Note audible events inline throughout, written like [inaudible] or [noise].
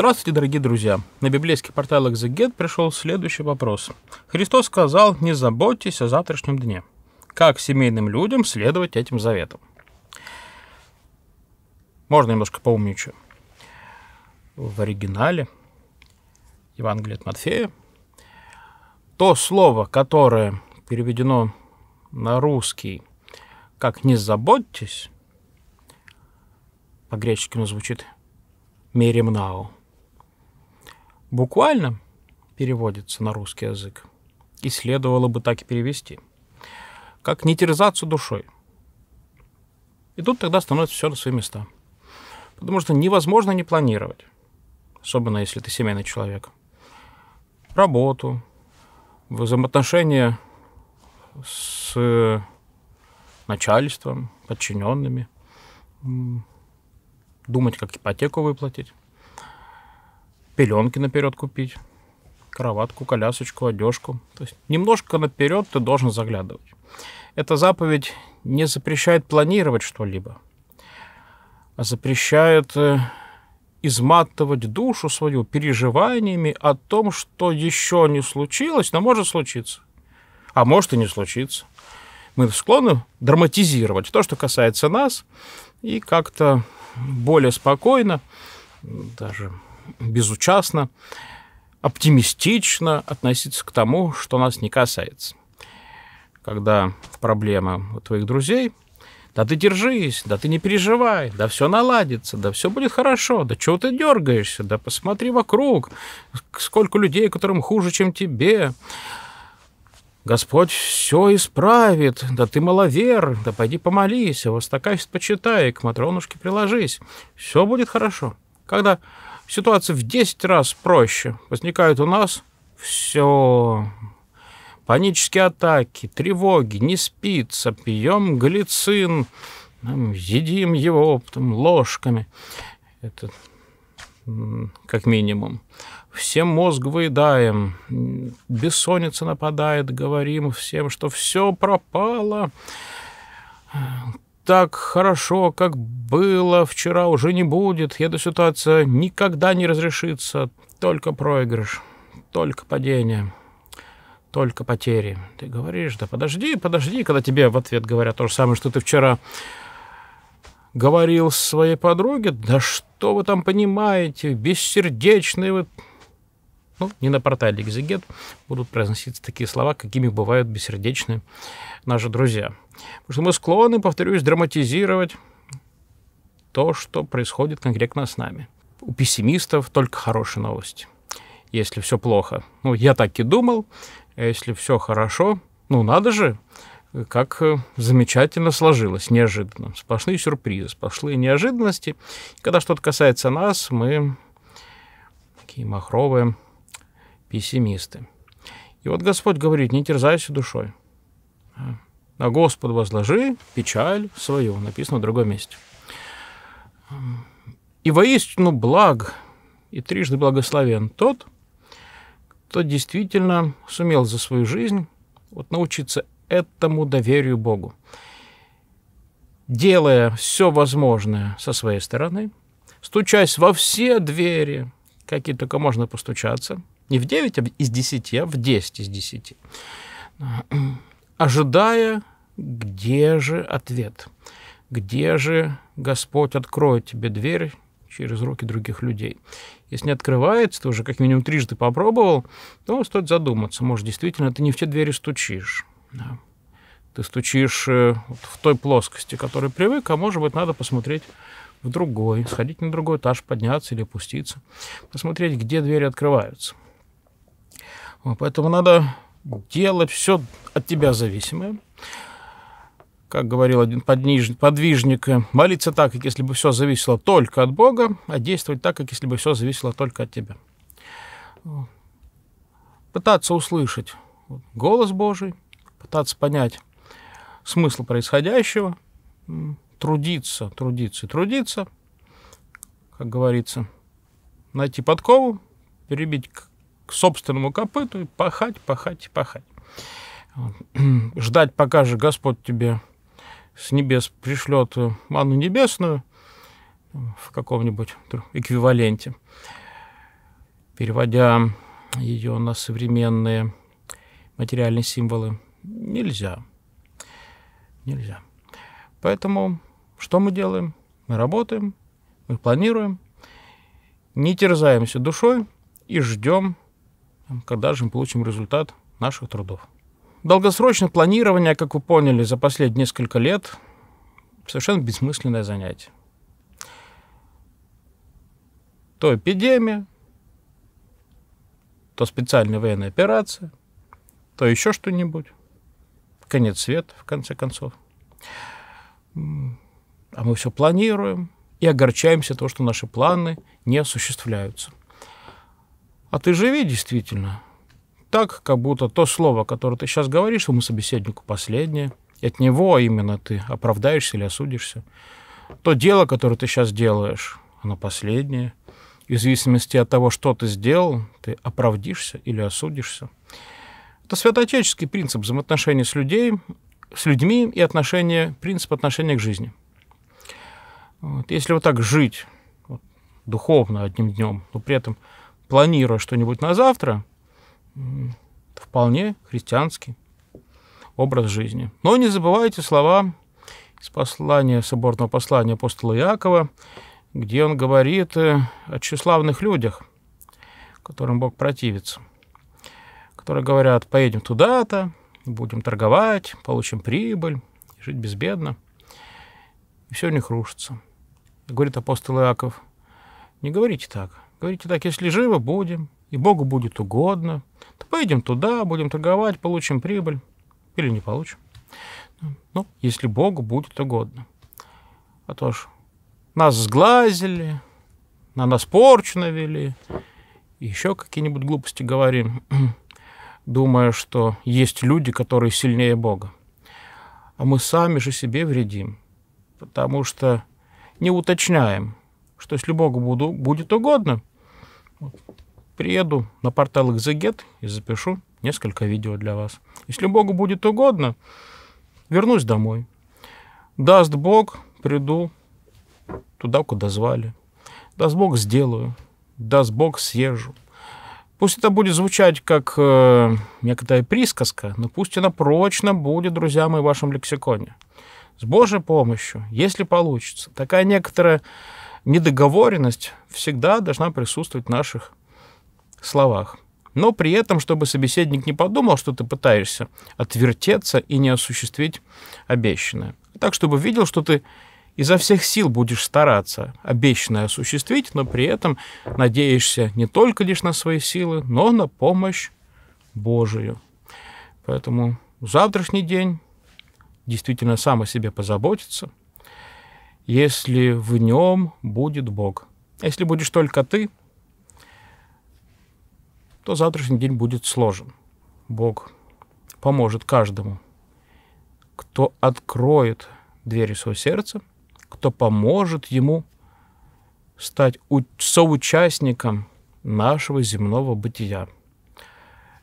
Здравствуйте, дорогие друзья! На библейский портал «Экзегет» пришел следующий вопрос. Христос сказал «Не заботьтесь о завтрашнем дне». Как семейным людям следовать этим заветам? Можно немножко поумничаю. В оригинале Евангелие от Матфея то слово, которое переведено на русский как «не заботьтесь», по-гречески оно звучит «меремнау», Буквально переводится на русский язык. И следовало бы так и перевести. Как не терзаться душой. И тут тогда становится все на свои места. Потому что невозможно не планировать. Особенно если ты семейный человек. Работу, взаимоотношения с начальством, подчиненными, думать, как ипотеку выплатить пеленки наперед купить, кроватку, колясочку, одежку. То есть немножко наперед ты должен заглядывать. Эта заповедь не запрещает планировать что-либо, а запрещает э, изматывать душу свою переживаниями о том, что еще не случилось, но может случиться. А может и не случиться. Мы склонны драматизировать то, что касается нас, и как-то более спокойно, даже безучастно, оптимистично относиться к тому, что нас не касается. Когда проблема у твоих друзей, да ты держись, да ты не переживай, да все наладится, да все будет хорошо, да чего ты дергаешься, да посмотри вокруг, сколько людей, которым хуже, чем тебе. Господь все исправит, да ты маловер, да пойди помолись, его а стакафист почитай, к матронушке приложись, все будет хорошо. Когда Ситуация в 10 раз проще. Возникают у нас все панические атаки, тревоги, не спится, пьем глицин, едим его там, ложками. Это как минимум. Всем мозг выедаем, бессонница нападает, говорим всем, что все пропало, так хорошо, как было вчера, уже не будет. Эта ситуация никогда не разрешится. Только проигрыш, только падение, только потери. Ты говоришь, да подожди, подожди, когда тебе в ответ говорят то же самое, что ты вчера говорил своей подруге, да что вы там понимаете, бессердечные вы... Ну, не на портале «Экзегет» будут произноситься такие слова, какими бывают бессердечные наши друзья – Потому что мы склонны, повторюсь, драматизировать то, что происходит конкретно с нами. У пессимистов только хорошие новости, если все плохо. Ну, я так и думал, а если все хорошо, ну, надо же, как э, замечательно сложилось, неожиданно. Сплошные сюрпризы, сплошные неожиданности. когда что-то касается нас, мы такие махровые пессимисты. И вот Господь говорит, не терзайся душой. А, на Господа возложи печаль свою». Написано в другом месте. «И воистину благ и трижды благословен тот, кто действительно сумел за свою жизнь вот научиться этому доверию Богу, делая все возможное со своей стороны, стучась во все двери, какие только можно постучаться, не в 9 из 10, а в 10 из 10 ожидая, где же ответ, где же Господь откроет тебе дверь через руки других людей. Если не открывается, ты уже как минимум трижды попробовал, то стоит задуматься, может, действительно ты не в те двери стучишь. Да. Ты стучишь э, в той плоскости, к которой привык, а может быть, надо посмотреть в другой, сходить на другой этаж, подняться или опуститься, посмотреть, где двери открываются. Поэтому надо делать все от тебя зависимое. Как говорил один подвижник, э, молиться так, как если бы все зависело только от Бога, а действовать так, как если бы все зависело только от тебя. Пытаться услышать голос Божий, пытаться понять смысл происходящего, трудиться, трудиться трудиться, как говорится, найти подкову, перебить к собственному копыту и пахать, пахать, пахать. [clears throat] Ждать, пока же Господь тебе с небес пришлет э, ману небесную в каком-нибудь эквиваленте, переводя ее на современные материальные символы, нельзя. Нельзя. Поэтому что мы делаем? Мы работаем, мы планируем, не терзаемся душой и ждем когда же мы получим результат наших трудов. Долгосрочное планирование, как вы поняли, за последние несколько лет совершенно бессмысленное занятие. То эпидемия, то специальная военная операция, то еще что-нибудь. Конец света, в конце концов. А мы все планируем и огорчаемся то, что наши планы не осуществляются. А ты живи действительно так, как будто то слово, которое ты сейчас говоришь своему собеседнику, последнее, и от него именно ты оправдаешься или осудишься. То дело, которое ты сейчас делаешь, оно последнее. И в зависимости от того, что ты сделал, ты оправдишься или осудишься. Это святоотеческий принцип взаимоотношений с, людей, с людьми и отношения, принцип отношения к жизни. Вот. Если вот так жить вот, духовно одним днем, но при этом – планируя что-нибудь на завтра, вполне христианский образ жизни. Но не забывайте слова из послания, соборного послания апостола Иакова, где он говорит э, о тщеславных людях, которым Бог противится, которые говорят, поедем туда-то, будем торговать, получим прибыль, жить безбедно. И все у них рушится. говорит апостол Иаков, не говорите так – Говорите так, если живы будем, и Богу будет угодно, то поедем туда, будем торговать, получим прибыль или не получим. Ну, если Богу будет угодно. А то ж нас сглазили, на нас порчу навели, еще какие-нибудь глупости говорим, [clears throat] думая, что есть люди, которые сильнее Бога. А мы сами же себе вредим, потому что не уточняем, что если Богу буду, будет угодно, приеду на портал Exeget и запишу несколько видео для вас. Если Богу будет угодно, вернусь домой. Даст Бог, приду туда, куда звали. Даст Бог, сделаю. Даст Бог, съезжу. Пусть это будет звучать как э, некая присказка, но пусть она прочно будет, друзья мои, в вашем лексиконе. С Божьей помощью, если получится. Такая некоторая недоговоренность всегда должна присутствовать в наших словах. Но при этом, чтобы собеседник не подумал, что ты пытаешься отвертеться и не осуществить обещанное. Так, чтобы видел, что ты изо всех сил будешь стараться обещанное осуществить, но при этом надеешься не только лишь на свои силы, но на помощь Божию. Поэтому завтрашний день действительно сам о себе позаботится – если в нем будет Бог. Если будешь только ты, то завтрашний день будет сложен. Бог поможет каждому, кто откроет двери своего сердца, кто поможет ему стать соучастником нашего земного бытия.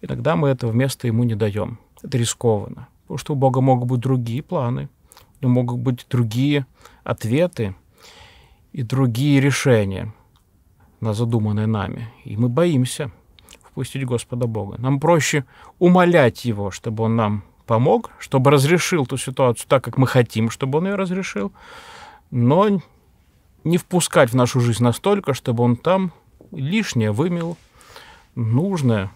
Иногда мы этого места ему не даем. Это рискованно, потому что у Бога могут быть другие планы – но могут быть другие ответы и другие решения на задуманное нами. И мы боимся впустить Господа Бога. Нам проще умолять Его, чтобы Он нам помог, чтобы разрешил ту ситуацию так, как мы хотим, чтобы Он ее разрешил, но не впускать в нашу жизнь настолько, чтобы Он там лишнее вымел, нужное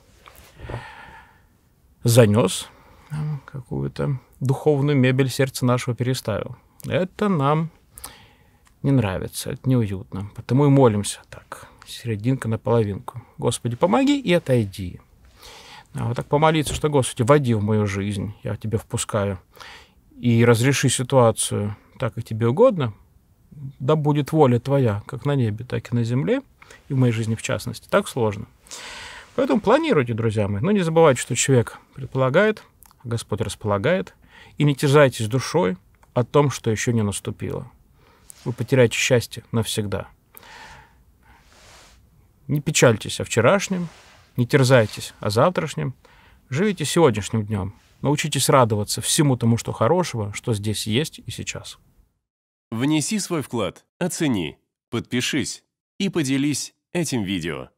занес какую-то духовную мебель сердца нашего переставил. Это нам не нравится, это неуютно. Потому и молимся так, серединка на половинку. Господи, помоги и отойди. А вот так помолиться, что, Господи, води в мою жизнь, я тебя впускаю, и разреши ситуацию так, как тебе угодно, да будет воля твоя, как на небе, так и на земле, и в моей жизни в частности. Так сложно. Поэтому планируйте, друзья мои. Но не забывайте, что человек предполагает, Господь располагает – и не терзайтесь душой о том, что еще не наступило. Вы потеряете счастье навсегда. Не печальтесь о вчерашнем, не терзайтесь о завтрашнем, живите сегодняшним днем. Научитесь радоваться всему тому, что хорошего, что здесь есть и сейчас. Внеси свой вклад, оцени, подпишись и поделись этим видео.